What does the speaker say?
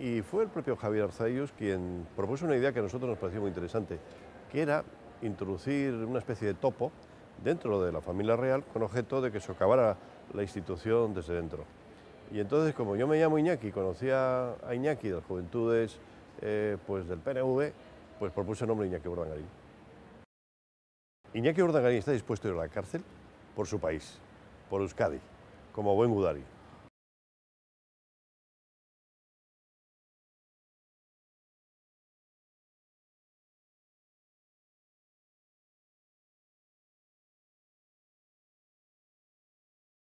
Y fue el propio Javier Arzayus quien propuso una idea que a nosotros nos pareció muy interesante, que era introducir una especie de topo dentro de la familia real con objeto de que acabara la institución desde dentro. Y entonces, como yo me llamo Iñaki, conocía a Iñaki de las juventudes eh, pues del PNV, pues propuse el nombre Iñaki Urdangarín. Iñaki Urdangarín está dispuesto a ir a la cárcel por su país, por Euskadi, como buen Gudari.